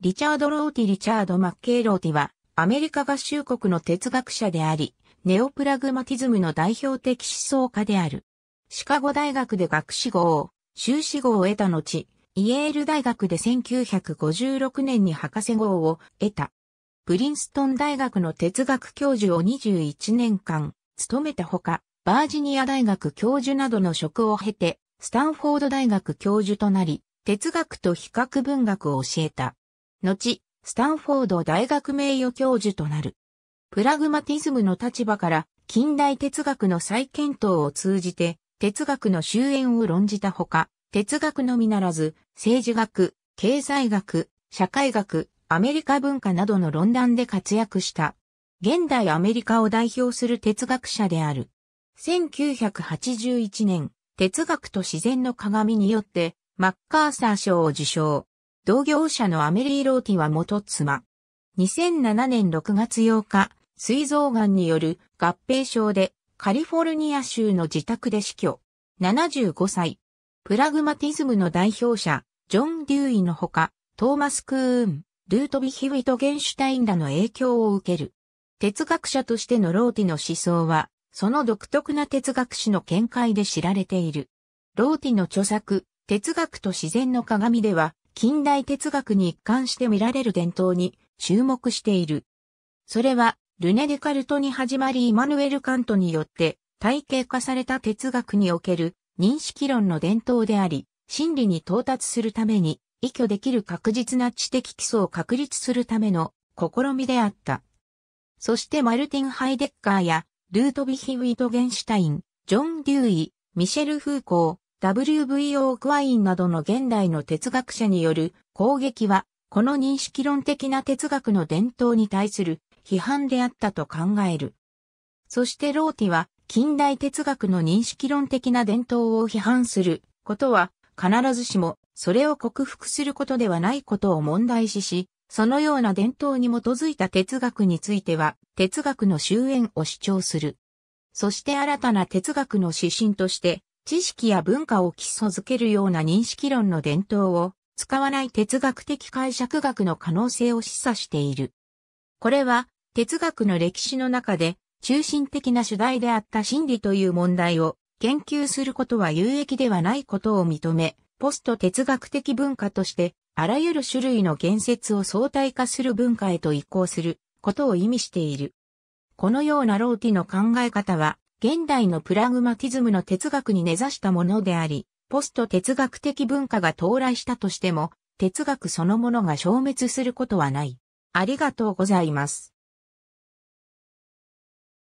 リチャード・ローティ・リチャード・マッケイ・ローティは、アメリカ合衆国の哲学者であり、ネオプラグマティズムの代表的思想家である。シカゴ大学で学士号を、修士号を得た後、イエール大学で1956年に博士号を得た。プリンストン大学の哲学教授を21年間務めたほか、バージニア大学教授などの職を経て、スタンフォード大学教授となり、哲学と比較文学を教えた。後、スタンフォード大学名誉教授となる。プラグマティズムの立場から近代哲学の再検討を通じて哲学の終焉を論じたほか、哲学のみならず政治学、経済学、社会学、アメリカ文化などの論壇で活躍した。現代アメリカを代表する哲学者である。1981年、哲学と自然の鏡によってマッカーサー賞を受賞。同業者のアメリー・ローティは元妻。2007年6月8日、膵臓癌による合併症でカリフォルニア州の自宅で死去。75歳。プラグマティズムの代表者、ジョン・デューイのほか、トーマス・クーン、ルートビヒ・ウィトゲンシュタインらの影響を受ける。哲学者としてのローティの思想は、その独特な哲学史の見解で知られている。ローティの著作、哲学と自然の鏡では、近代哲学に一貫して見られる伝統に注目している。それは、ルネ・デカルトに始まりイマヌエル・カントによって体系化された哲学における認識論の伝統であり、真理に到達するために、依拠できる確実な知的基礎を確立するための試みであった。そしてマルティン・ハイデッカーや、ルートビヒ・ウィトゲンシュタイン、ジョン・デューイ、ミシェル・フーコー、WVO クワインなどの現代の哲学者による攻撃は、この認識論的な哲学の伝統に対する批判であったと考える。そしてローティは、近代哲学の認識論的な伝統を批判することは、必ずしもそれを克服することではないことを問題視し、そのような伝統に基づいた哲学については、哲学の終焉を主張する。そして新たな哲学の指針として、知識や文化を基礎づけるような認識論の伝統を使わない哲学的解釈学の可能性を示唆している。これは哲学の歴史の中で中心的な主題であった真理という問題を研究することは有益ではないことを認め、ポスト哲学的文化としてあらゆる種類の言説を相対化する文化へと移行することを意味している。このようなローティの考え方は現代のプラグマティズムの哲学に根ざしたものであり、ポスト哲学的文化が到来したとしても、哲学そのものが消滅することはない。ありがとうございます。